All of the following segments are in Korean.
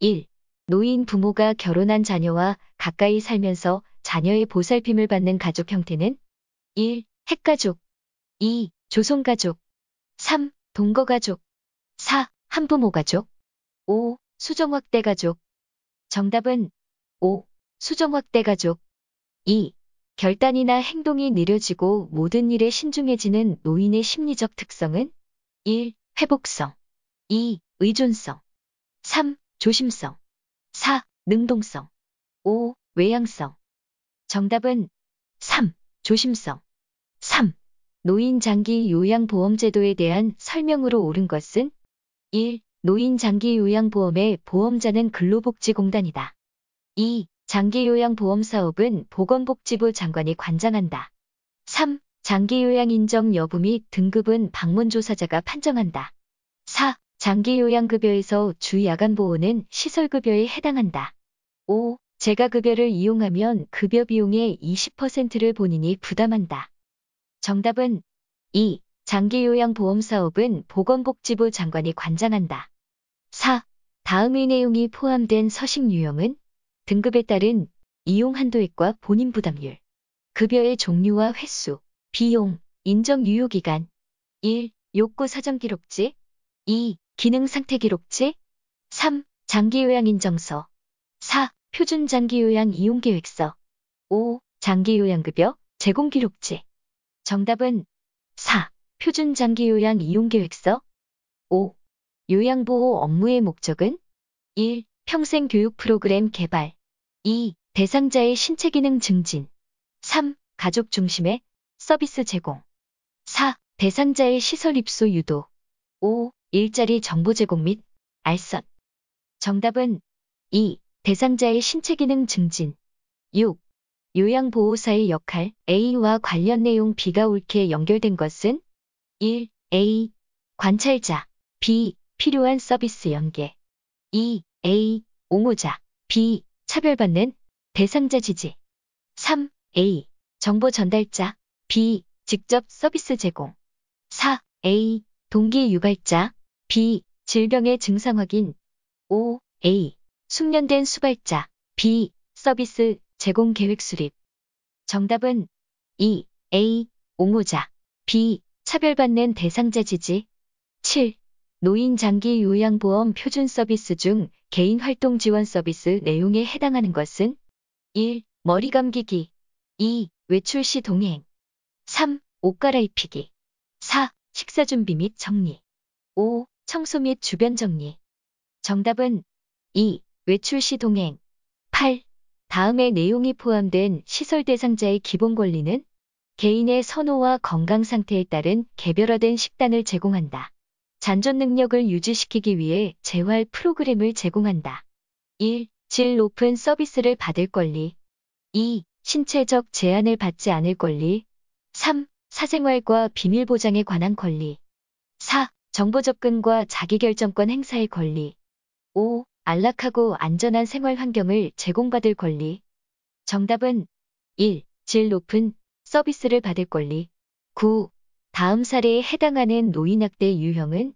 1. 노인 부모가 결혼한 자녀와 가까이 살면서 자녀의 보살핌을 받는 가족 형태는 1. 핵가족 2. 조선가족 3. 동거가족 4. 한부모가족 5. 수정확대가족 정답은 5. 수정확대가족 2. 결단이나 행동이 느려지고 모든 일에 신중해지는 노인의 심리적 특성은 1. 회복성 2. 의존성 3. 조심성. 4. 능동성. 5. 외향성. 정답은 3. 조심성. 3. 노인 장기 요양보험제도에 대한 설명으로 옳은 것은 1. 노인 장기 요양보험의 보험자는 근로복지공단이다. 2. 장기 요양보험 사업은 보건복지부 장관이 관장한다. 3. 장기 요양 인정 여부 및 등급은 방문조사자가 판정한다. 4. 장기 요양급여에서 주 야간보호는 시설급여에 해당한다. 5. 제가급여를 이용하면 급여 비용의 20%를 본인이 부담한다. 정답은 2. 장기요양보험 사업은 보건복지부 장관이 관장한다. 4. 다음의 내용이 포함된 서식 유형은 등급에 따른 이용 한도액과 본인 부담률, 급여의 종류와 횟수, 비용, 인정 유효기간 1. 욕구 사정 기록지 2. 기능상태 기록지 3. 장기요양 인정서 4. 표준 장기요양 이용계획서 5. 장기요양급여 제공기록지 정답은 4. 표준 장기요양 이용계획서 5. 요양보호 업무의 목적은 1. 평생 교육 프로그램 개발 2. 대상자의 신체 기능 증진 3. 가족 중심의 서비스 제공 4. 대상자의 시설 입소 유도 5. 일자리 정보 제공 및 알선. 정답은 2. 대상자의 신체 기능 증진. 6. 요양보호사의 역할 A와 관련 내용 B가 옳게 연결된 것은 1. A. 관찰자 B. 필요한 서비스 연계 2. A. 옹호자 B. 차별받는 대상자 지지 3. A. 정보 전달자 B. 직접 서비스 제공 4. A. 동기 유발자 B. 질병의 증상 확인. 5. A. 숙련된 수발자. B. 서비스 제공 계획 수립. 정답은 2. E, A. 옹호자. B. 차별받는 대상자 지지. 7. 노인 장기 요양보험 표준 서비스 중 개인 활동 지원 서비스 내용에 해당하는 것은 1. 머리 감기기 2. 외출 시 동행 3. 옷 갈아입히기 4. 식사 준비 및 정리 5. 청소 및 주변 정리. 정답은 2. 외출 시 동행. 8. 다음의 내용이 포함된 시설 대상자의 기본 권리는 개인의 선호와 건강 상태에 따른 개별화된 식단을 제공한다. 잔존 능력을 유지시키기 위해 재활 프로그램을 제공한다. 1. 질 높은 서비스를 받을 권리. 2. 신체적 제한을 받지 않을 권리. 3. 사생활과 비밀 보장에 관한 권리. 4. 정보 접근과 자기결정권 행사의 권리. 5. 안락하고 안전한 생활 환경을 제공받을 권리. 정답은 1. 질 높은 서비스를 받을 권리. 9. 다음 사례에 해당하는 노인학대 유형은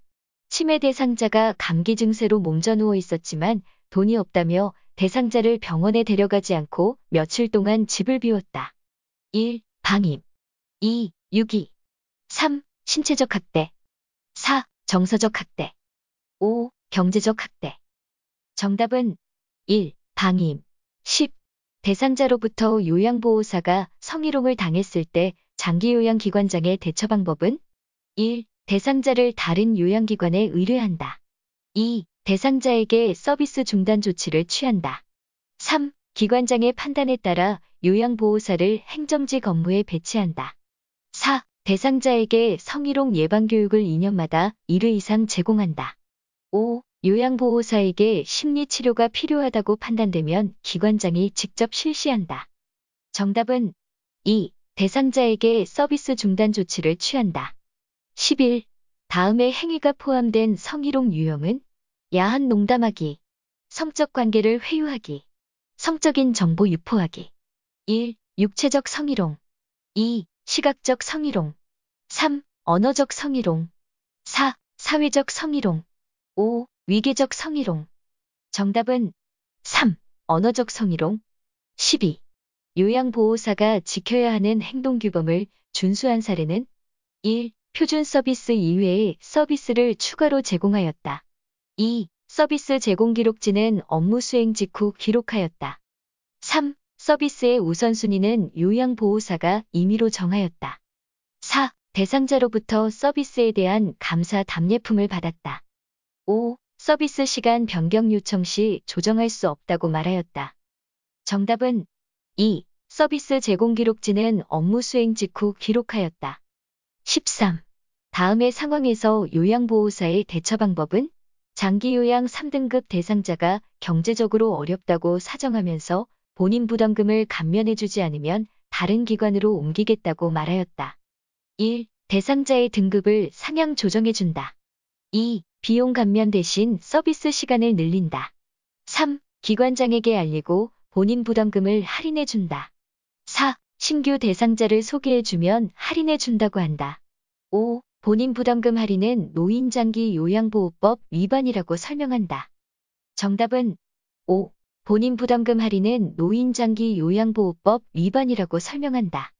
치매 대상자가 감기 증세로 몸져 누워 있었지만 돈이 없다며 대상자를 병원에 데려가지 않고 며칠 동안 집을 비웠다. 1. 방임 2. 유기 3. 신체적 학대 4. 정서적 학대 5. 경제적 학대 정답은 1. 방임 10. 대상자로부터 요양보호사가 성희롱을 당했을 때 장기요양기관장의 대처 방법은 1. 대상자를 다른 요양기관에 의뢰한다. 2. 대상자에게 서비스 중단 조치를 취한다. 3. 기관장의 판단에 따라 요양보호사를 행정직 업무에 배치한다. 4. 대상자에게 성희롱 예방교육을 2년마다 1회 이상 제공한다. 5. 요양보호사에게 심리치료가 필요하다고 판단되면 기관장이 직접 실시한다. 정답은 2. 대상자에게 서비스 중단 조치를 취한다. 11. 다음의 행위가 포함된 성희롱 유형은 야한 농담하기, 성적 관계를 회유하기, 성적인 정보 유포하기. 1. 육체적 성희롱. 2. 시각적 성희롱 3. 언어적 성희롱 4. 사회적 성희롱 5. 위계적 성희롱 정답은 3. 언어적 성희롱 12. 요양보호사가 지켜야 하는 행동규범을 준수한 사례는 1. 표준 서비스 이외의 서비스를 추가로 제공하였다. 2. 서비스 제공 기록지는 업무 수행 직후 기록하였다. 3. 서비스의 우선순위는 요양보호사가 임의로 정하였다. 4. 대상자로부터 서비스에 대한 감사 답례품을 받았다. 5. 서비스 시간 변경 요청 시 조정할 수 없다고 말하였다. 정답은 2. 서비스 제공 기록지는 업무 수행 직후 기록하였다. 13. 다음의 상황에서 요양보호사의 대처 방법은 장기요양 3등급 대상자가 경제적으로 어렵다고 사정하면서 본인 부담금을 감면해주지 않으면 다른 기관으로 옮기겠다고 말하였다. 1. 대상자의 등급을 상향 조정해준다. 2. 비용 감면 대신 서비스 시간을 늘린다. 3. 기관장에게 알리고 본인 부담금을 할인해준다. 4. 신규 대상자를 소개해주면 할인해준다고 한다. 5. 본인 부담금 할인은 노인장기 요양보호법 위반이라고 설명한다. 정답은 5. 본인 부담금 할인은 노인장기 요양보호법 위반이라고 설명한다.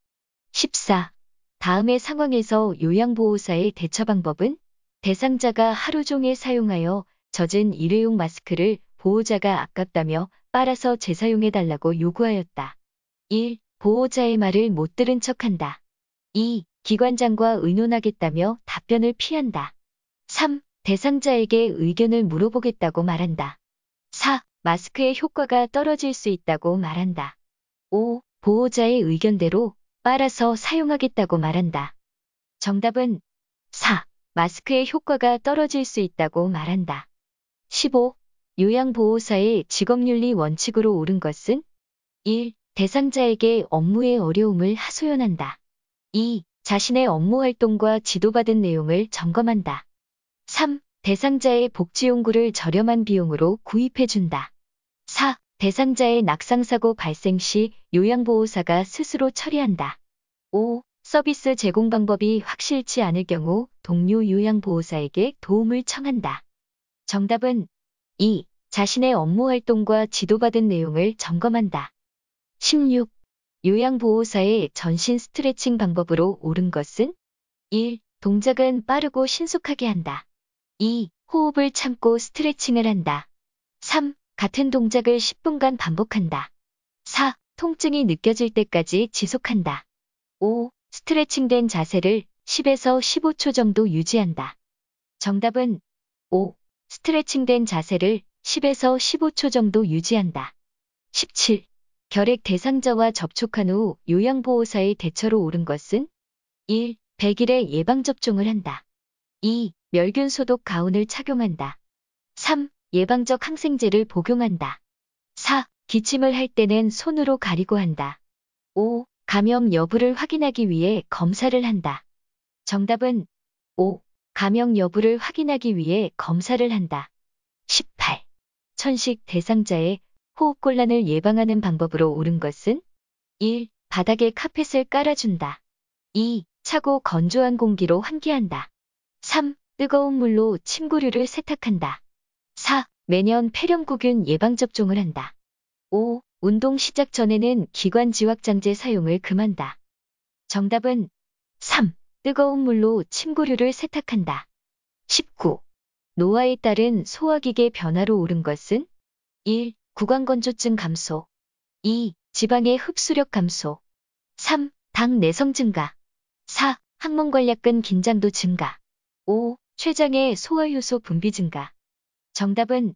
14. 다음의 상황에서 요양보호사의 대처 방법은 대상자가 하루 종일 사용하여 젖은 일회용 마스크를 보호자가 아깝다며 빨아서 재사용해달라고 요구하였다. 1. 보호자의 말을 못 들은 척한다. 2. 기관장과 의논하겠다며 답변을 피한다. 3. 대상자에게 의견을 물어보겠다고 말한다. 4. 마스크의 효과가 떨어질 수 있다고 말한다. 5. 보호자의 의견대로 빨아서 사용하겠다고 말한다. 정답은 4. 마스크의 효과가 떨어질 수 있다고 말한다. 15. 요양보호사의 직업윤리 원칙으로 옳은 것은 1. 대상자에게 업무의 어려움을 하소연한다. 2. 자신의 업무 활동과 지도받은 내용을 점검한다. 3. 대상자의 복지용구를 저렴한 비용으로 구입해준다. 4. 대상자의 낙상사고 발생 시 요양보호사가 스스로 처리한다. 5. 서비스 제공 방법이 확실치 않을 경우 동료 요양보호사에게 도움을 청한다. 정답은 2. 자신의 업무 활동과 지도받은 내용을 점검한다. 16. 요양보호사의 전신 스트레칭 방법으로 옳은 것은 1. 동작은 빠르고 신속하게 한다. 2. 호흡을 참고 스트레칭을 한다. 3. 같은 동작을 10분간 반복한다. 4. 통증이 느껴질 때까지 지속한다. 5. 스트레칭된 자세를 10에서 15초 정도 유지한다. 정답은 5. 스트레칭된 자세를 10에서 15초 정도 유지한다. 17. 결핵 대상자와 접촉한 후 요양보호사의 대처로 오른 것은 1. 1 0 0일에 예방접종을 한다. 2. 멸균 소독 가운을 착용한다. 3. 예방적 항생제를 복용한다. 4. 기침을 할 때는 손으로 가리고 한다. 5. 감염 여부를 확인하기 위해 검사를 한다. 정답은 5. 감염 여부를 확인하기 위해 검사를 한다. 18. 천식 대상자의 호흡곤란을 예방하는 방법으로 옳은 것은 1. 바닥에 카펫을 깔아준다. 2. 차고 건조한 공기로 환기한다. 3. 뜨거운 물로 침구류를 세탁한다. 4. 매년 폐렴구균 예방접종을 한다. 5. 운동 시작 전에는 기관지확장제 사용을 금한다. 정답은 3. 뜨거운 물로 침구류를 세탁한다. 19. 노화에 따른 소화기계 변화로 오른 것은 1. 구강건조증 감소 2. 지방의 흡수력 감소 3. 당 내성 증가 4. 항문관략근 긴장도 증가 5. 췌장의 소화효소 분비 증가. 정답은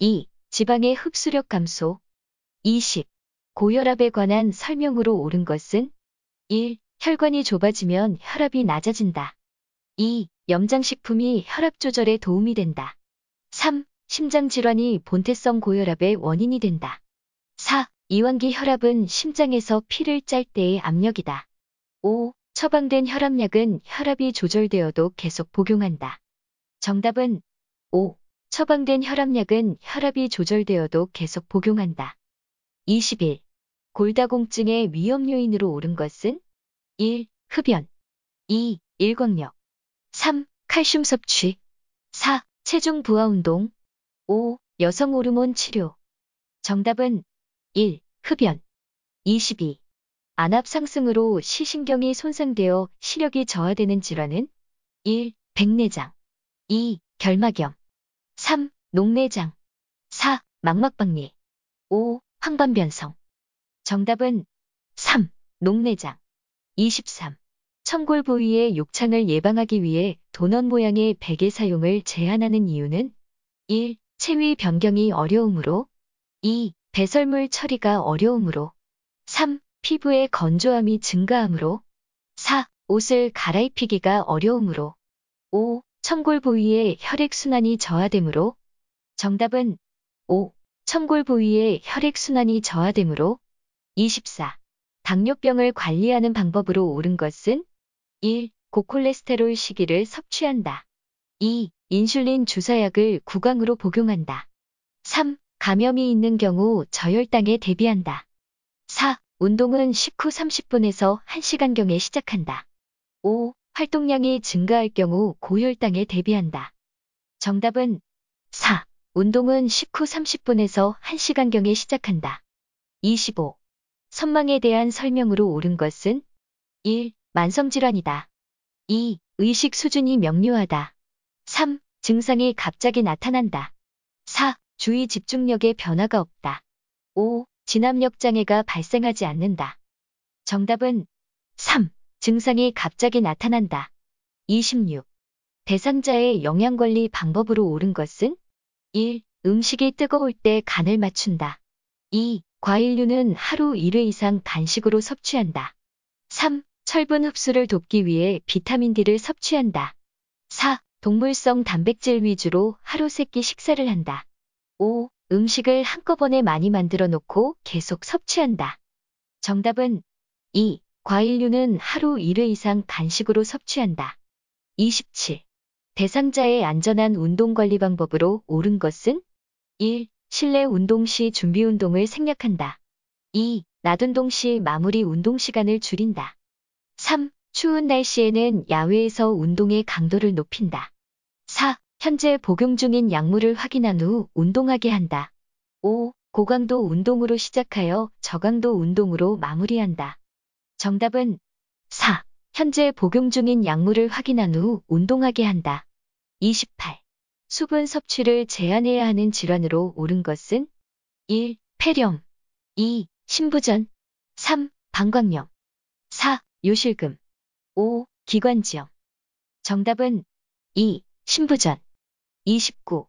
2. 지방의 흡수력 감소. 20. 고혈압에 관한 설명으로 옳은 것은 1. 혈관이 좁아지면 혈압이 낮아진다. 2. 염장식품이 혈압 조절에 도움이 된다. 3. 심장질환이 본태성 고혈압의 원인이 된다. 4. 이완기 혈압은 심장에서 피를 짤 때의 압력이다. 5. 처방된 혈압약은 혈압이 조절되어도 계속 복용한다. 정답은 5. 처방된 혈압약은 혈압이 조절되어도 계속 복용한다. 21. 골다공증의 위험 요인으로 오른 것은 1. 흡연 2. 일광력 3. 칼슘 섭취 4. 체중 부하 운동 5. 여성 호르몬 치료 정답은 1. 흡연 22. 안압 상승으로 시신경이 손상되어 시력이 저하되는 질환은 1. 백내장 2. 결막염 3. 녹내장 4. 망막박리 5. 황반변성 정답은 3. 녹내장 23. 청골 부위의 욕창을 예방하기 위해 도넛 모양의 베개 사용을 제한하는 이유는 1. 체위 변경이 어려움으로 2. 배설물 처리가 어려움으로 3. 피부의 건조함이 증가함으로 4. 옷을 갈아입히기가 어려움으로 5. 청골 부위의 혈액순환이 저하되므로 정답은 5. 청골 부위의 혈액순환이 저하되므로 24. 당뇨병을 관리하는 방법으로 옳은 것은 1. 고콜레스테롤 시기를 섭취한다. 2. 인슐린 주사약을 구강으로 복용한다. 3. 감염이 있는 경우 저혈당에 대비한다. 4. 운동은 19, 30분에서 1시간경에 시작한다. 5. 활동량이 증가할 경우 고혈당에 대비한다. 정답은 4. 운동은 식후 30분에서 1시간경에 시작한다. 25. 선망에 대한 설명으로 옳은 것은 1. 만성질환이다. 2. 의식 수준이 명료하다. 3. 증상이 갑자기 나타난다. 4. 주의 집중력에 변화가 없다. 5. 진압력 장애가 발생하지 않는다. 정답은 3. 증상이 갑자기 나타난다. 26. 대상자의 영양관리 방법으로 옳은 것은 1. 음식이 뜨거울 때 간을 맞춘다. 2. 과일류는 하루 1회 이상 단식으로 섭취한다. 3. 철분 흡수를 돕기 위해 비타민 D를 섭취한다. 4. 동물성 단백질 위주로 하루 3끼 식사를 한다. 5. 음식을 한꺼번에 많이 만들어 놓고 계속 섭취한다. 정답은 2. 과일류는 하루 1회 이상 간식으로 섭취한다. 27. 대상자의 안전한 운동 관리 방법으로 옳은 것은 1. 실내 운동 시 준비 운동을 생략한다. 2. 낮운동 시 마무리 운동 시간을 줄인다. 3. 추운 날씨에는 야외에서 운동의 강도를 높인다. 4. 현재 복용 중인 약물을 확인한 후 운동하게 한다. 5. 고강도 운동으로 시작하여 저강도 운동으로 마무리한다. 정답은 4. 현재 복용 중인 약물을 확인한 후 운동하게 한다. 28. 수분 섭취를 제한해야 하는 질환으로 옳은 것은 1. 폐렴 2. 심부전 3. 방광염 4. 요실금 5. 기관지염 정답은 2. 심부전 29.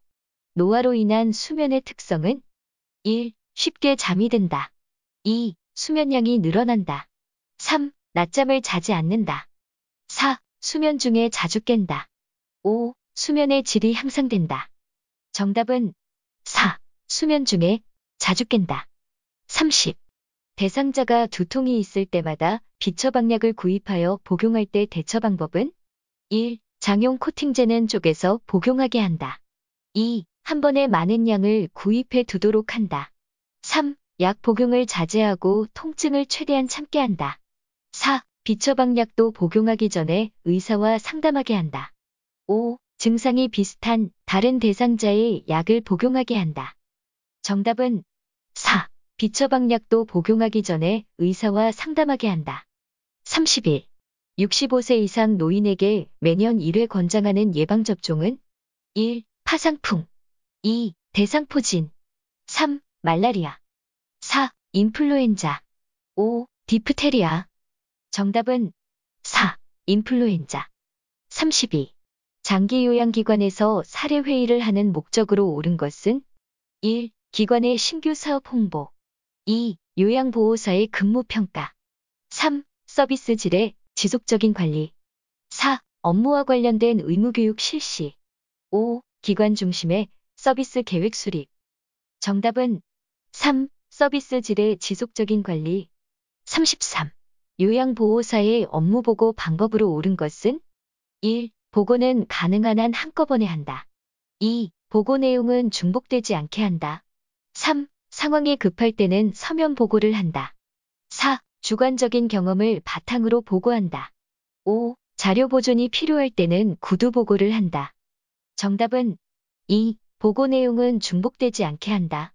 노화로 인한 수면의 특성은 1. 쉽게 잠이 든다. 2. 수면량이 늘어난다. 3. 낮잠을 자지 않는다. 4. 수면 중에 자주 깬다. 5. 수면의 질이 향상된다. 정답은 4. 수면 중에 자주 깬다. 30. 대상자가 두통이 있을 때마다 비처방약을 구입하여 복용할 때 대처 방법은 1. 장용 코팅제는 쪽에서 복용하게 한다. 2. 한 번에 많은 양을 구입해 두도록 한다. 3. 약 복용을 자제하고 통증을 최대한 참게 한다. 4. 비처방약도 복용하기 전에 의사와 상담하게 한다. 5. 증상이 비슷한 다른 대상자의 약을 복용하게 한다. 정답은 4. 비처방약도 복용하기 전에 의사와 상담하게 한다. 31. 65세 이상 노인에게 매년 1회 권장하는 예방접종은 1. 파상풍 2. 대상포진 3. 말라리아 4. 인플루엔자 5. 디프테리아 정답은 4. 인플루엔자 32. 장기요양기관에서 사례회의를 하는 목적으로 옳은 것은 1. 기관의 신규 사업 홍보 2. 요양보호사의 근무평가 3. 서비스 질의 지속적인 관리 4. 업무와 관련된 의무교육 실시 5. 기관 중심의 서비스 계획 수립 정답은 3. 서비스 질의 지속적인 관리 33. 요양보호사의 업무보고 방법으로 옳은 것은 1. 보고는 가능한 한 한꺼번에 한다. 2. 보고 내용은 중복되지 않게 한다. 3. 상황이 급할 때는 서면 보고를 한다. 4. 주관적인 경험을 바탕으로 보고한다. 5. 자료 보존이 필요할 때는 구두 보고를 한다. 정답은 2. 보고 내용은 중복되지 않게 한다.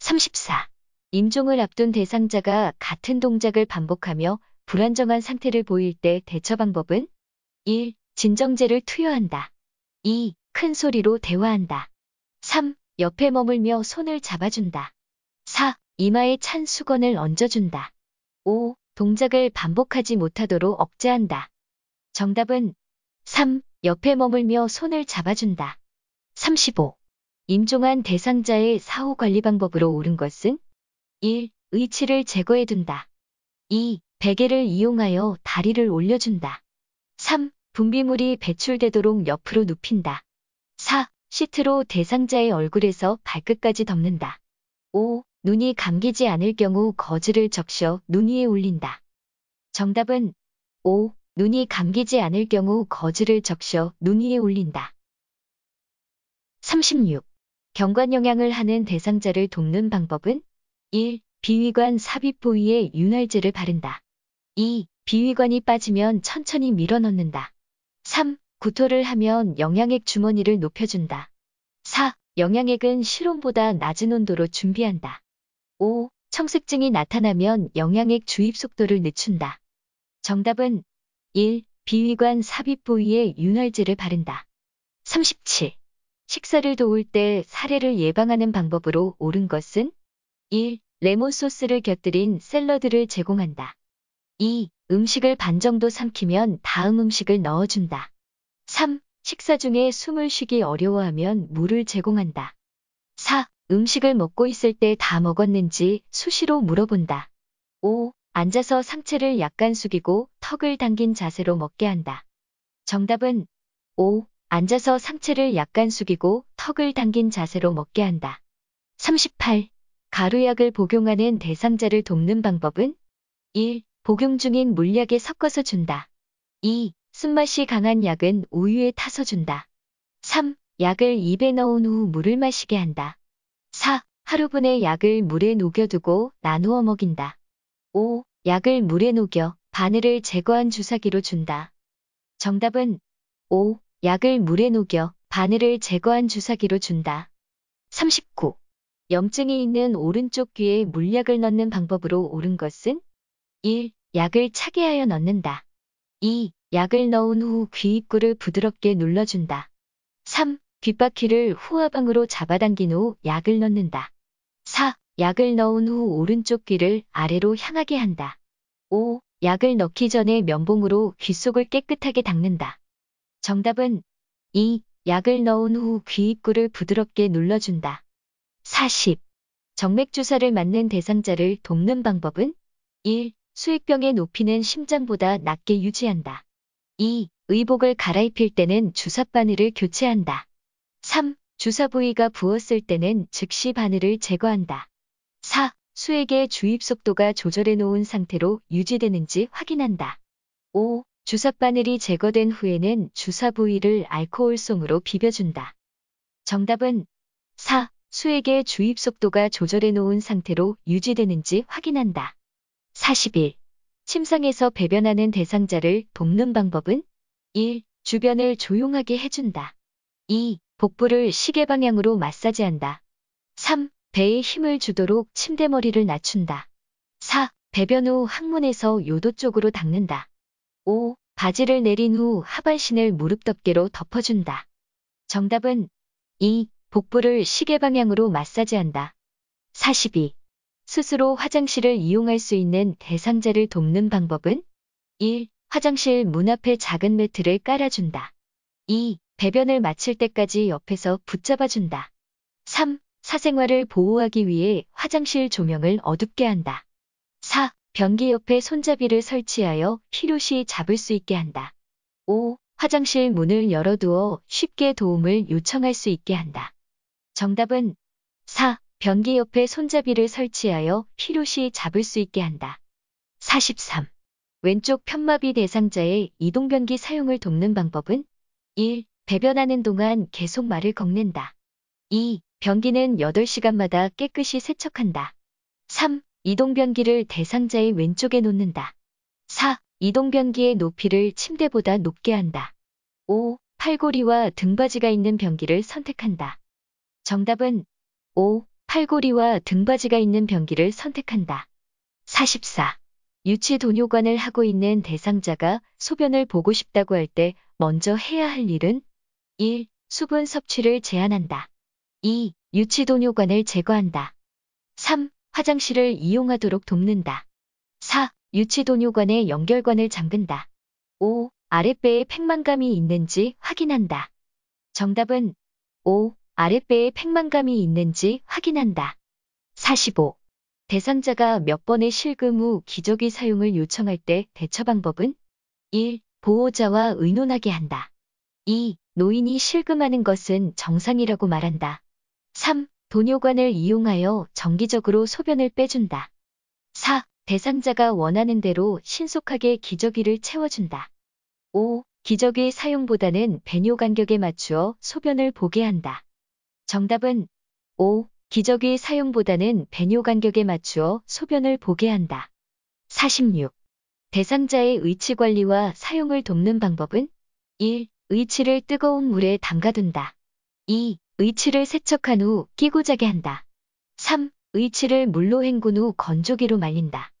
34. 임종을 앞둔 대상자가 같은 동작을 반복하며 불안정한 상태를 보일 때 대처 방법은 1. 진정제를 투여한다. 2. 큰 소리로 대화한다. 3. 옆에 머물며 손을 잡아준다. 4. 이마에 찬 수건을 얹어준다. 5. 동작을 반복하지 못하도록 억제한다. 정답은 3. 옆에 머물며 손을 잡아준다. 35. 임종한 대상자의 사후 관리 방법으로 옳은 것은 1. 의치를 제거해둔다. 2. 베개를 이용하여 다리를 올려준다. 3. 분비물이 배출되도록 옆으로 눕힌다. 4. 시트로 대상자의 얼굴에서 발끝까지 덮는다. 5. 눈이 감기지 않을 경우 거즈를 적셔 눈 위에 올린다. 정답은 5. 눈이 감기지 않을 경우 거즈를 적셔 눈 위에 올린다. 36. 경관 영향을 하는 대상자를 돕는 방법은 1. 비위관 삽입 부위에 윤활제를 바른다. 2. 비위관이 빠지면 천천히 밀어넣는다. 3. 구토를 하면 영양액 주머니를 높여준다. 4. 영양액은 실온보다 낮은 온도로 준비한다. 5. 청색증이 나타나면 영양액 주입 속도를 늦춘다. 정답은 1. 비위관 삽입 부위에 윤활제를 바른다. 37. 식사를 도울 때 사례를 예방하는 방법으로 옳은 것은 1. 레몬 소스를 곁들인 샐러드를 제공한다. 2. 음식을 반 정도 삼키면 다음 음식을 넣어준다. 3. 식사 중에 숨을 쉬기 어려워하면 물을 제공한다. 4. 음식을 먹고 있을 때 다 먹었는지 수시로 물어본다. 5. 앉아서 상체를 약간 숙이고 턱을 당긴 자세로 먹게 한다. 정답은 5. 앉아서 상체를 약간 숙이고 턱을 당긴 자세로 먹게 한다. 38. 가루약을 복용하는 대상자를 돕는 방법은 1. 복용 중인 물약에 섞어서 준다. 2. 쓴맛이 강한 약은 우유에 타서 준다. 3. 약을 입에 넣은 후 물을 마시게 한다. 4. 하루분의 약을 물에 녹여두고 나누어 먹인다. 5. 약을 물에 녹여 바늘을 제거한 주사기로 준다. 정답은 5. 약을 물에 녹여 바늘을 제거한 주사기로 준다. 39. 염증이 있는 오른쪽 귀에 물약을 넣는 방법으로 옳은 것은 1. 약을 차게 하여 넣는다. 2. 약을 넣은 후 귀 입구를 부드럽게 눌러준다. 3. 귓바퀴를 후화방으로 잡아당긴 후 약을 넣는다. 4. 약을 넣은 후 오른쪽 귀를 아래로 향하게 한다. 5. 약을 넣기 전에 면봉으로 귓속을 깨끗하게 닦는다. 정답은 2. 약을 넣은 후 귀 입구를 부드럽게 눌러준다. 40. 정맥주사를 맞는 대상자를 돕는 방법은 1. 수익병의 높이는 심장보다 낮게 유지한다. 2. 의복을 갈아입힐 때는 주사 바늘을 교체한다. 3. 주사 부위가 부었을 때는 즉시 바늘을 제거한다. 4. 수액의 주입 속도가 조절해 놓은 상태로 유지되는지 확인한다. 5. 주사 바늘이 제거된 후에는 주사 부위를 알코올송으로 비벼준다. 정답은 4. 수액의 주입 속도가 조절해 놓은 상태로 유지되는지 확인한다. 41. 침상에서 배변하는 대상자를 돕는 방법은 1. 주변을 조용하게 해준다. 2. 복부를 시계 방향으로 마사지한다. 3. 배에 힘을 주도록 침대머리를 낮춘다. 4. 배변 후 항문에서 요도 쪽으로 닦는다. 5. 바지를 내린 후 하반신을 무릎 덮개로 덮어준다. 정답은 2. 복부를 시계 방향으로 마사지한다. 42. 스스로 화장실을 이용할 수 있는 대상자를 돕는 방법은 1. 화장실 문 앞에 작은 매트를 깔아준다. 2. 배변을 마칠 때까지 옆에서 붙잡아준다. 3. 사생활을 보호하기 위해 화장실 조명을 어둡게 한다. 4. 변기 옆에 손잡이를 설치하여 필요시 잡을 수 있게 한다. 5. 화장실 문을 열어두어 쉽게 도움을 요청할 수 있게 한다. 정답은 4. 변기 옆에 손잡이를 설치하여 필요시 잡을 수 있게 한다. 43. 왼쪽 편마비 대상자의 이동변기 사용을 돕는 방법은 1. 배변하는 동안 계속 말을 걷는다. 2. 변기는 8시간마다 깨끗이 세척한다. 3. 이동변기를 대상자의 왼쪽에 놓는다. 4. 이동변기의 높이를 침대보다 높게 한다. 5. 팔고리와 등받이가 있는 변기를 선택한다. 정답은 5. 팔고리와 등받이가 있는 변기를 선택한다. 44. 유치 도뇨관을 하고 있는 대상자가 소변을 보고 싶다고 할 때 먼저 해야 할 일은 1. 수분 섭취를 제한한다. 2. 유치 도뇨관을 제거한다. 3. 화장실을 이용하도록 돕는다. 4. 유치 도뇨관의 연결관을 잠근다. 5. 아랫배에 팽만감이 있는지 확인한다. 정답은 5. 아랫배에 팽만감이 있는지 확인한다. 45. 대상자가 몇 번의 실금 후 기저귀 사용을 요청할 때 대처 방법은 1. 보호자와 의논하게 한다. 2. 노인이 실금하는 것은 정상이라고 말한다. 3. 도뇨관을 이용하여 정기적으로 소변을 빼준다. 4. 대상자가 원하는 대로 신속하게 기저귀를 채워준다. 5. 기저귀 사용보다는 배뇨 간격에 맞추어 소변을 보게 한다. 정답은 5. 기저귀 사용보다는 배뇨 간격에 맞추어 소변을 보게 한다. 46. 대상자의 의치 관리와 사용을 돕는 방법은 1. 의치를 뜨거운 물에 담가둔다. 2. 의치를 세척한 후 끼고 자게 한다. 3. 의치를 물로 헹군 후 건조기로 말린다.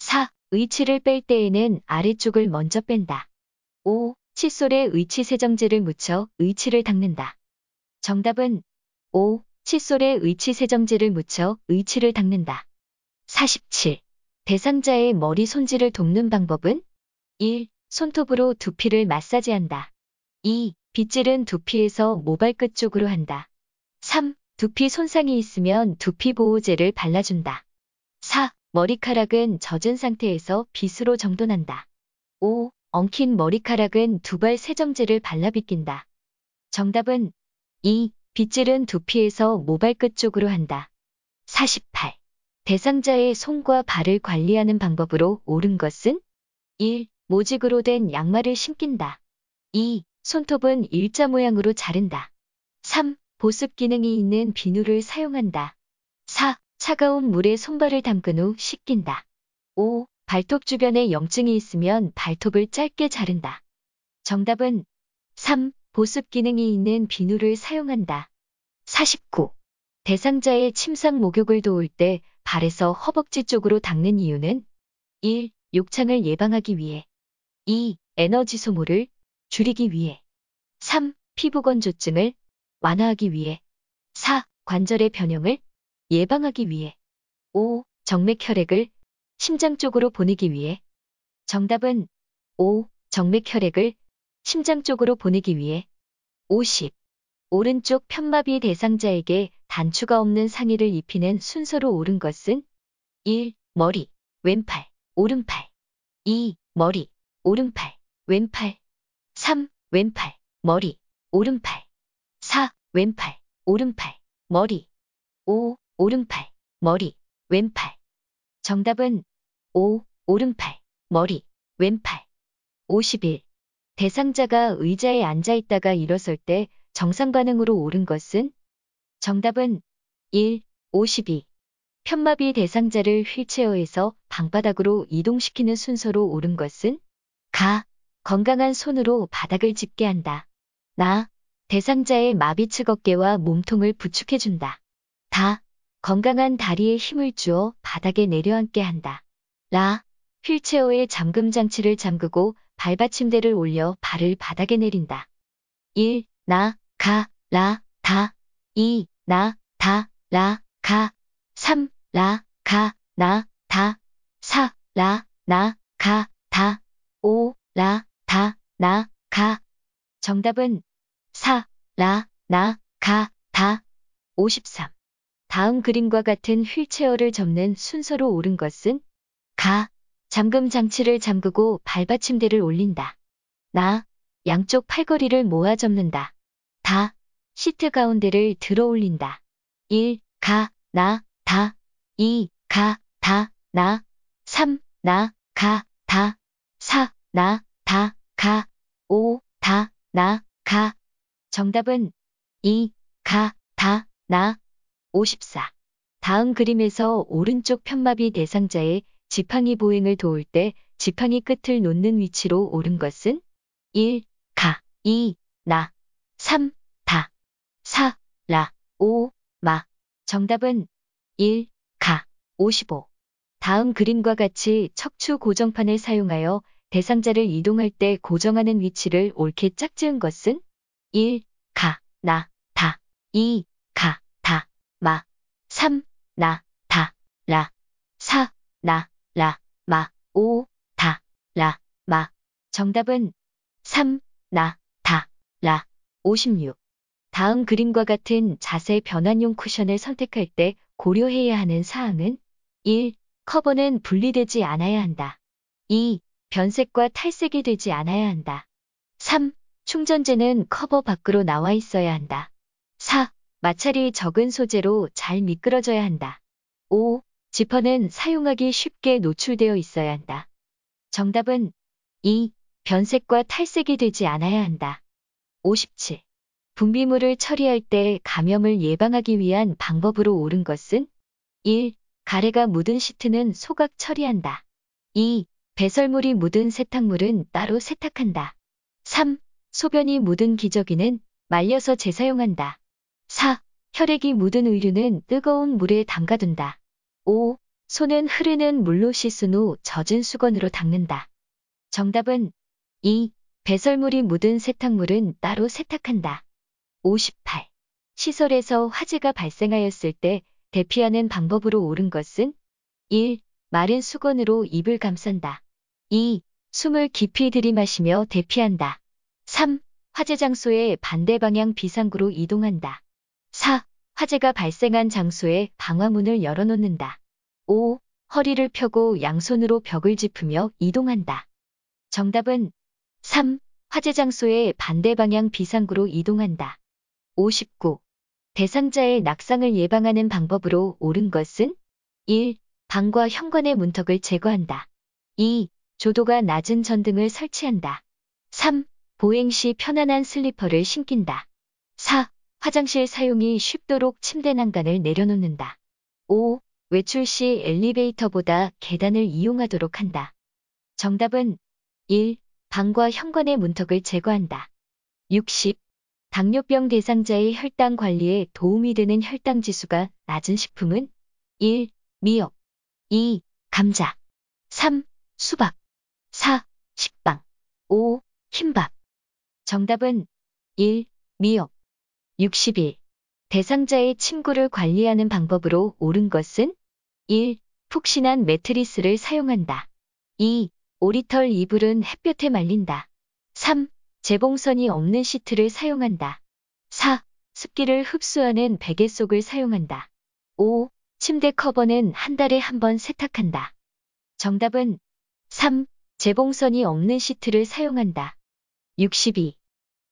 4. 의치를 뺄 때에는 아래쪽을 먼저 뺀다. 5. 칫솔에 의치 세정제를 묻혀 의치를 닦는다. 정답은 5. 칫솔에 의치 세정제를 묻혀 의치를 닦는다. 47. 대상자의 머리 손질을 돕는 방법은 1. 손톱으로 두피를 마사지한다. 2. 빗질은 두피에서 모발끝 쪽으로 한다. 3. 두피 손상이 있으면 두피 보호제를 발라준다. 4. 머리카락은 젖은 상태에서 빗으로 정돈한다. 5. 엉킨 머리카락은 두발 세정제를 발라빗긴다. 정답은 2. 빗질은 두피에서 모발끝 쪽으로 한다. 48. 대상자의 손과 발을 관리하는 방법으로 옳은 것은 1. 모직으로 된 양말을 심긴다 2. 손톱은 일자 모양으로 자른다. 3. 보습 기능이 있는 비누를 사용한다. 4. 차가운 물에 손발을 담근 후 씻긴다. 5. 발톱 주변에 염증이 있으면 발톱을 짧게 자른다. 정답은 3. 보습 기능이 있는 비누를 사용한다. 49. 대상자의 침상 목욕을 도울 때 발에서 허벅지 쪽으로 닦는 이유는 1. 욕창을 예방하기 위해 2. 에너지 소모를 줄이기 위해 3. 피부 건조증을 완화하기 위해 4. 관절의 변형을 예방하기 위해 5. 정맥 혈액을 심장 쪽으로 보내기 위해 정답은 5. 정맥 혈액을 심장 쪽으로 보내기 위해 50. 오른쪽 편마비 대상자에게 단추가 없는 상의를 입히는 순서로 오른 것은 1. 머리, 왼팔, 오른팔 2. 머리, 오른팔, 왼팔 3. 왼팔, 머리, 오른팔 4. 왼팔, 오른팔, 머리 5. 오른팔, 머리, 왼팔 정답은 5. 오른팔, 머리, 왼팔 51. 대상자가 의자에 앉아 있다가 일어설 때 정상 반응으로 오른 것은 정답은 1, 52. 편마비 대상자를 휠체어에서 방바닥으로 이동시키는 순서로 오른 것은 가, 건강한 손으로 바닥을 짚게 한다. 나, 대상자의 마비 측 어깨와 몸통을 부축해준다. 다, 건강한 다리에 힘을 주어 바닥에 내려앉게 한다. 라, 휠체어의 잠금 장치를 잠그고 발받침대를 올려 발을 바닥에 내린다. 1. 나, 가, 라, 다. 2. 나, 다, 라, 가. 3. 라, 가, 나, 다. 4. 라, 나, 가, 다. 5. 라, 다, 나, 가. 정답은 4. 라, 나, 가, 다. 53. 다음 그림과 같은 휠체어를 접는 순서로 옳은 것은 가, 잠금 장치를 잠그고 발받침대를 올린다. 나, 양쪽 팔걸이를 모아 접는다. 다, 시트 가운데를 들어 올린다. 1, 가, 나, 다. 2, 가, 다, 나. 3, 나, 가, 다. 4, 나, 다, 가. 5, 다, 나, 가. 정답은 2, 가, 다, 나. 54. 다음 그림에서 오른쪽 편마비 대상자의 지팡이 보행을 도울 때 지팡이 끝을 놓는 위치로 오른 것은 1. 가, 2. 나, 3. 다, 4. 라, 5. 마. 정답은 1. 가, 55. 다음 그림과 같이 척추 고정판을 사용하여 대상자를 이동할 때 고정하는 위치를 옳게 짝지은 것은 1. 가, 나, 다, 2. 가, 다, 마, 3. 나, 다, 라, 4. 나, 라, 마, 오, 다, 라, 마. 정답은 3, 나, 다, 라. 56. 다음 그림과 같은 자세 변환용 쿠션을 선택할 때 고려해야 하는 사항은 1. 커버는 분리되지 않아야 한다. 2. 변색과 탈색이 되지 않아야 한다. 3. 충전재는 커버 밖으로 나와 있어야 한다. 4. 마찰이 적은 소재로 잘 미끄러져야 한다. 5. 지퍼는 사용하기 쉽게 노출되어 있어야 한다. 정답은 2. 변색과 탈색이 되지 않아야 한다. 57. 분비물을 처리할 때 감염을 예방하기 위한 방법으로 옳은 것은 1. 가래가 묻은 시트는 소각 처리한다. 2. 배설물이 묻은 세탁물은 따로 세탁한다. 3. 소변이 묻은 기저귀는 말려서 재사용한다. 4. 혈액이 묻은 의류는 뜨거운 물에 담가둔다. 5. 손은 흐르는 물로 씻은 후 젖은 수건으로 닦는다. 정답은 2. 배설물이 묻은 세탁물은 따로 세탁한다. 58. 시설에서 화재가 발생하였을 때 대피하는 방법으로 옳은 것은 1. 마른 수건으로 입을 감싼다. 2. 숨을 깊이 들이마시며 대피한다. 3. 화재 장소에 반대 방향 비상구로 이동한다. 4. 화재가 발생한 장소에 방화문을 열어놓는다. 5. 허리를 펴고 양손으로 벽을 짚으며 이동한다. 정답은 3. 화재 장소에 반대 방향 비상구로 이동한다. 59. 대상자의 낙상을 예방하는 방법으로 옳은 것은 1. 방과 현관의 문턱을 제거한다. 2. 조도가 낮은 전등을 설치한다. 3. 보행 시 편안한 슬리퍼를 신긴다. 4. 화장실 사용이 쉽도록 침대 난간을 내려놓는다. 5. 외출 시 엘리베이터보다 계단을 이용하도록 한다. 정답은 1. 방과 현관의 문턱을 제거한다. 60. 당뇨병 대상자의 혈당 관리에 도움이 되는 혈당 지수가 낮은 식품은 1. 미역 2. 감자 3. 수박 4. 식빵 5. 흰밥 정답은 1. 미역 6 1 대상자의 침구를 관리하는 방법으로 옳은 것은 1. 푹신한 매트리스를 사용한다. 2. 오리털 이불은 햇볕에 말린다. 3. 재봉선이 없는 시트를 사용한다. 4. 습기를 흡수하는 베개 속을 사용한다. 5. 침대 커버는 한 달에 한 번 세탁한다. 정답은 3. 재봉선이 없는 시트를 사용한다. 62.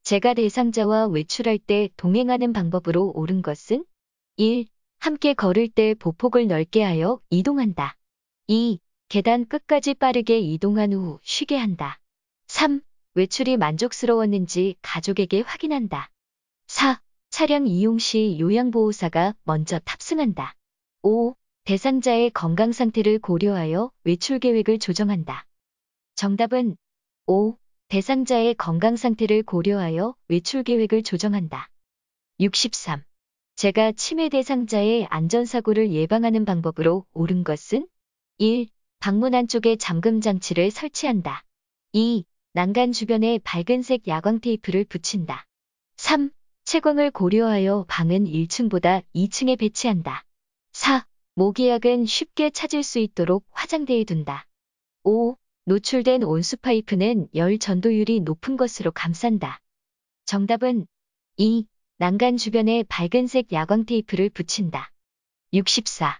제가 대상자와 외출할 때 동행하는 방법으로 옳은 것은 1. 함께 걸을 때 보폭을 넓게 하여 이동한다. 2. 계단 끝까지 빠르게 이동한 후 쉬게 한다. 3. 외출이 만족스러웠는지 가족에게 확인한다. 4. 차량 이용 시 요양보호사가 먼저 탑승한다. 5. 대상자의 건강 상태를 고려하여 외출 계획을 조정한다. 정답은 5. 대상자의 건강 상태를 고려하여 외출 계획을 조정한다. 63. 제가 치매 대상자의 안전사고를 예방하는 방법으로 옳은 것은 1. 방문 안쪽에 잠금 장치를 설치한다. 2. 난간 주변에 밝은색 야광 테이프를 붙인다. 3. 채광을 고려하여 방은 1층보다 2층에 배치한다. 4. 모기약은 쉽게 찾을 수 있도록 화장대에 둔다. 5. 노출된 온수파이프는 열 전도율이 높은 것으로 감싼다. 정답은 2. 난간 주변에 밝은색 야광 테이프를 붙인다. 64.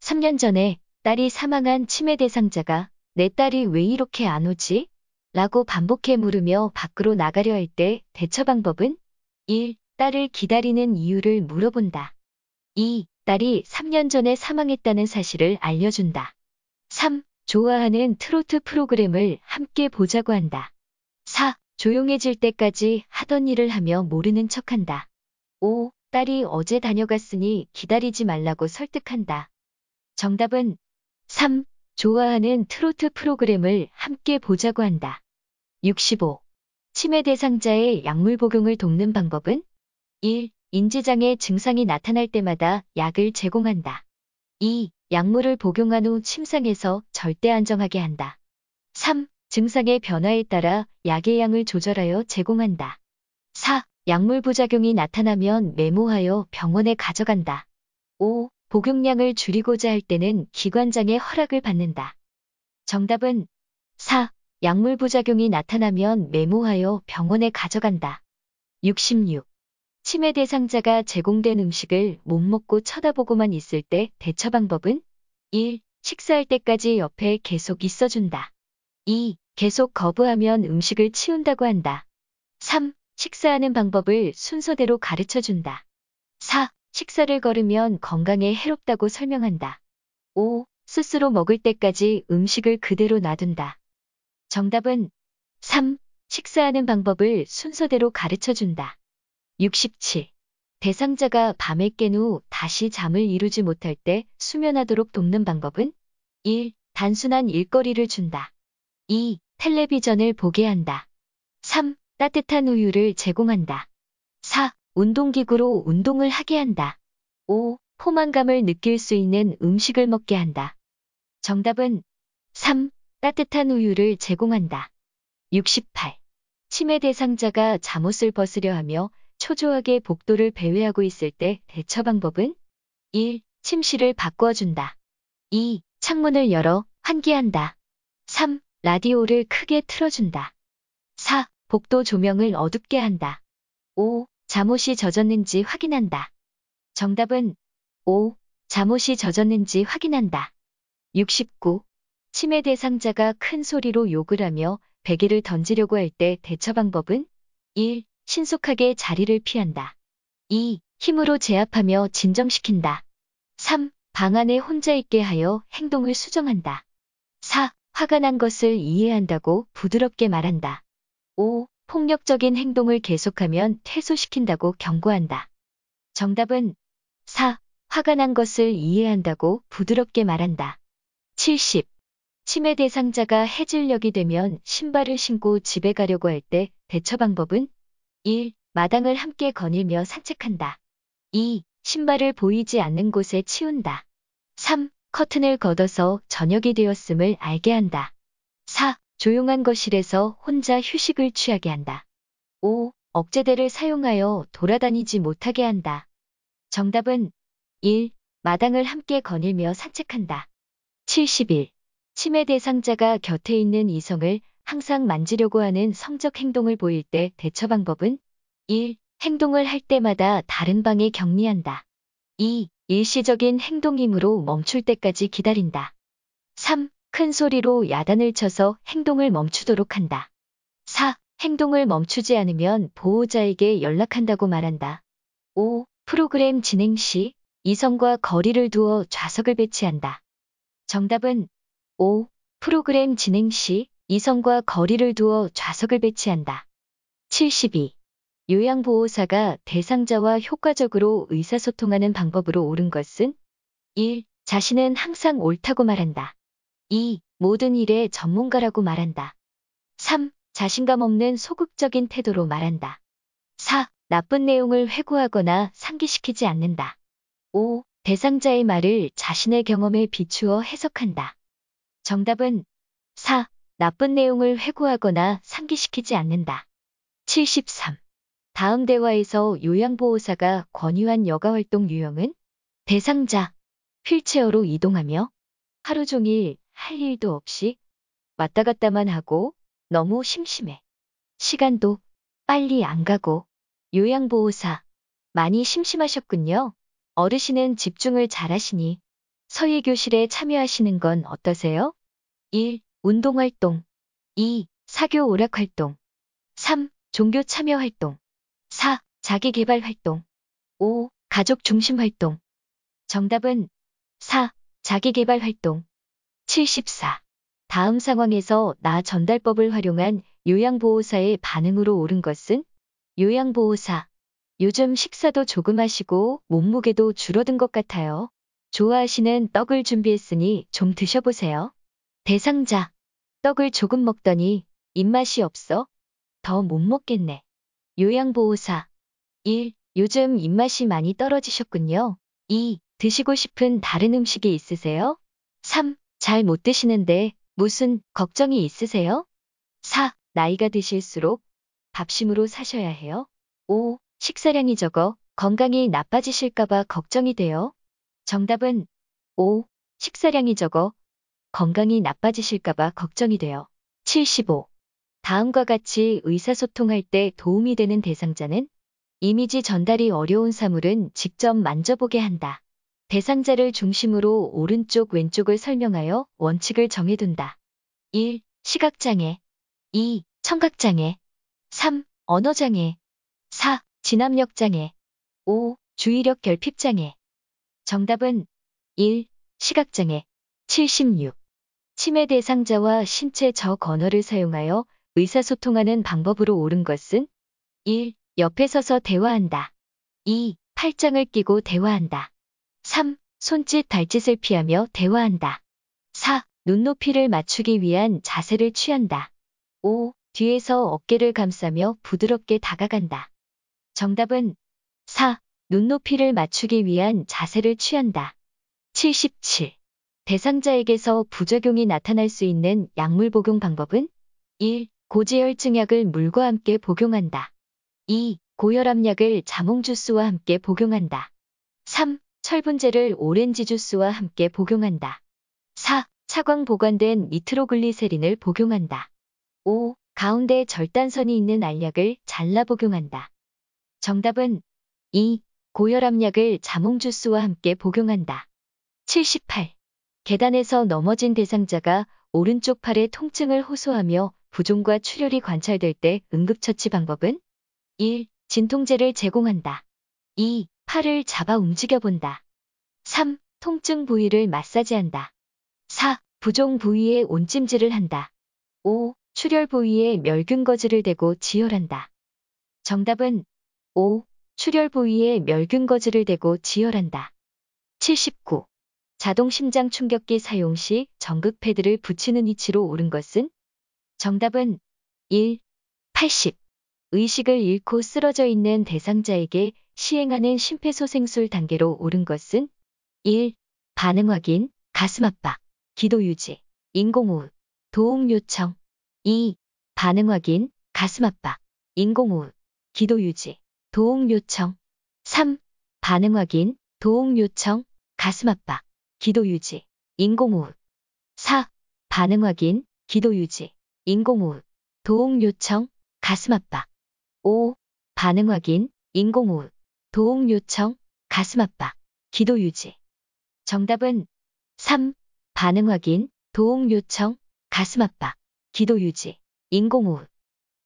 3년 전에 딸이 사망한 치매 대상자가 내 딸이 왜 이렇게 안 오지? 라고 반복해 물으며 밖으로 나가려 할 때 대처 방법은 1. 딸을 기다리는 이유를 물어본다. 2. 딸이 3년 전에 사망했다는 사실을 알려준다. 3. 좋아하는 트로트 프로그램을 함께 보자고 한다. 4. 조용해질 때까지 하던 일을 하며 모르는 척한다. 5. 딸이 어제 다녀갔으니 기다리지 말라고 설득한다. 정답은 3. 좋아하는 트로트 프로그램을 함께 보자고 한다. 65. 치매 대상자의 약물 복용을 돕는 방법은 1. 인지장애 증상이 나타날 때마다 약을 제공한다. 2. 약물을 복용한 후 침상에서 절대 안정하게 한다. 3. 증상의 변화에 따라 약의 양을 조절하여 제공한다. 4. 약물 부작용이 나타나면 메모하여 병원에 가져간다. 5. 복용량을 줄이고자 할 때는 기관장의 허락을 받는다. 정답은 4. 약물 부작용이 나타나면 메모하여 병원에 가져간다. 66. 치매 대상자가 제공된 음식을 못 먹고 쳐다보고만 있을 때 대처 방법은 1. 식사할 때까지 옆에 계속 있어준다. 2. 계속 거부하면 음식을 치운다고 한다. 3. 식사하는 방법을 순서대로 가르쳐준다. 4. 식사를 걸으면 건강에 해롭다고 설명한다. 5. 스스로 먹을 때까지 음식을 그대로 놔둔다. 정답은 3. 식사하는 방법을 순서대로 가르쳐준다. 67. 대상자가 밤에 깬 후 다시 잠을 이루지 못할 때 수면하도록 돕는 방법은 1. 단순한 일거리를 준다. 2. 텔레비전을 보게 한다. 3. 따뜻한 우유를 제공한다. 4. 운동기구로 운동을 하게 한다. 5. 포만감을 느낄 수 있는 음식을 먹게 한다. 정답은 3. 따뜻한 우유를 제공한다. 68. 치매 대상자가 잠옷을 벗으려 하며 초조하게 복도를 배회하고 있을 때 대처 방법은 1. 침실을 바꿔준다. 2. 창문을 열어 환기한다. 3. 라디오를 크게 틀어준다. 4. 복도 조명을 어둡게 한다. 5. 잠옷이 젖었는지 확인한다. 정답은 5. 잠옷이 젖었는지 확인한다. 69. 치매 대상자가 큰 소리로 욕을 하며 베개를 던지려고 할 때 대처 방법은 1. 신속하게 자리를 피한다. 2. 힘으로 제압하며 진정시킨다. 3. 방 안에 혼자 있게 하여 행동을 수정한다. 4. 화가 난 것을 이해한다고 부드럽게 말한다. 5. 폭력적인 행동을 계속하면 퇴소시킨다고 경고한다. 정답은 4. 화가 난 것을 이해한다고 부드럽게 말한다. 70. 치매 대상자가 해질녘이 되면 신발을 신고 집에 가려고 할 때 대처 방법은 1. 마당을 함께 거닐며 산책한다. 2. 신발을 보이지 않는 곳에 치운다. 3. 커튼을 걷어서 저녁이 되었음을 알게 한다. 4. 조용한 거실에서 혼자 휴식을 취하게 한다. 5. 억제대를 사용하여 돌아다니지 못하게 한다. 정답은 1. 마당을 함께 거닐며 산책한다. 71. 치매 대상자가 곁에 있는 이성을 항상 만지려고 하는 성적 행동을 보일 때 대처 방법은 1. 행동을 할 때마다 다른 방에 격리한다. 2. 일시적인 행동이므로 멈출 때까지 기다린다. 3. 큰 소리로 야단을 쳐서 행동을 멈추도록 한다. 4. 행동을 멈추지 않으면 보호자에게 연락한다고 말한다. 5. 프로그램 진행 시 이성과 거리를 두어 좌석을 배치한다. 정답은 5. 프로그램 진행 시 이성과 거리를 두어 좌석을 배치한다. 72. 요양보호사가 대상자와 효과적으로 의사소통하는 방법으로 옳은 것은 1. 자신은 항상 옳다고 말한다. 2. 모든 일에 전문가라고 말한다. 3. 자신감 없는 소극적인 태도로 말한다. 4. 나쁜 내용을 회고하거나 상기시키지 않는다. 5. 대상자의 말을 자신의 경험에 비추어 해석한다. 정답은 4. 나쁜 내용을 회고하거나 상기시키지 않는다. 73. 다음 대화에서 요양보호사가 권유한 여가활동 유형은 대상자, 휠체어로 이동하며 하루 종일 할 일도 없이 왔다 갔다만 하고 너무 심심해. 시간도 빨리 안 가고 요양보호사 많이 심심하셨군요. 어르신은 집중을 잘하시니 서예교실에 참여하시는 건 어떠세요? 1. 운동활동 2. 사교 오락활동 3. 종교 참여활동 4. 자기개발활동 5. 가족중심활동 정답은 4. 자기개발활동 74. 다음 상황에서 나 전달법을 활용한 요양보호사의 반응으로 옳은 것은 요양보호사. 요즘 식사도 조금 하시고 몸무게도 줄어든 것 같아요. 좋아하시는 떡을 준비했으니 좀 드셔보세요. 대상자. 쑥떡을 조금 먹더니 입맛이 없어? 더 못 먹겠네. 요양보호사 1. 요즘 입맛이 많이 떨어지셨군요. 2. 드시고 싶은 다른 음식이 있으세요? 3. 잘 못 드시는데 무슨 걱정이 있으세요? 4. 나이가 드실수록 밥심으로 사셔야 해요. 5. 식사량이 적어 건강이 나빠지실까봐 걱정이 돼요. 정답은 5. 식사량이 적어 건강이 나빠지실까봐 걱정이 돼요. 75. 다음과 같이 의사소통할 때 도움이 되는 대상자는 이미지 전달이 어려운 사물은 직접 만져보게 한다. 대상자를 중심으로 오른쪽 왼쪽을 설명하여 원칙을 정해둔다. 1. 시각장애 2. 청각장애 3. 언어장애 4. 진압력장애 5. 주의력 결핍장애 정답은 1. 시각장애 76 치매 대상자와 신체 적 언어를 사용하여 의사소통하는 방법으로 옳은 것은 1. 옆에 서서 대화한다. 2. 팔짱을 끼고 대화한다. 3. 손짓, 달짓을 피하며 대화한다. 4. 눈높이를 맞추기 위한 자세를 취한다. 5. 뒤에서 어깨를 감싸며 부드럽게 다가간다. 정답은 4. 눈높이를 맞추기 위한 자세를 취한다. 77. 대상자에게서 부작용이 나타날 수 있는 약물 복용 방법은 1. 고지혈증 약을 물과 함께 복용한다. 2. 고혈압 약을 자몽 주스와 함께 복용한다. 3. 철분제를 오렌지 주스와 함께 복용한다. 4. 차광 보관된 미트로글리세린을 복용한다. 5. 가운데 절단선이 있는 알약을 잘라 복용한다. 정답은 2. 고혈압약을 자몽 주스와 함께 복용한다. 78. 계단에서 넘어진 대상자가 오른쪽 팔에 통증을 호소하며 부종과 출혈이 관찰될 때 응급처치 방법은 1. 진통제를 제공한다. 2. 팔을 잡아 움직여본다. 3. 통증 부위를 마사지한다. 4. 부종 부위에 온찜질을 한다. 5. 출혈 부위에 멸균거즈를 대고 지혈한다. 정답은 5. 출혈 부위에 멸균거즈를 대고 지혈한다. 79. 자동 심장 충격기 사용 시 전극 패드를 붙이는 위치로 오른 것은? 정답은 1. 80. 의식을 잃고 쓰러져 있는 대상자에게 시행하는 심폐소생술 단계로 오른 것은? 1. 반응 확인, 가슴 압박, 기도 유지, 인공호흡, 도움 요청. 2. 반응 확인, 가슴 압박, 인공호흡, 기도 유지, 도움 요청. 3. 반응 확인, 도움 요청, 가슴 압박. 기도 유지, 인공호흡. 4. 반응 확인, 기도 유지, 인공호흡. 도움 요청, 가슴 압박. 5. 반응 확인, 인공호흡. 도움 요청, 가슴 압박. 기도 유지. 정답은 3. 반응 확인, 도움 요청, 가슴 압박. 기도 유지, 인공호흡.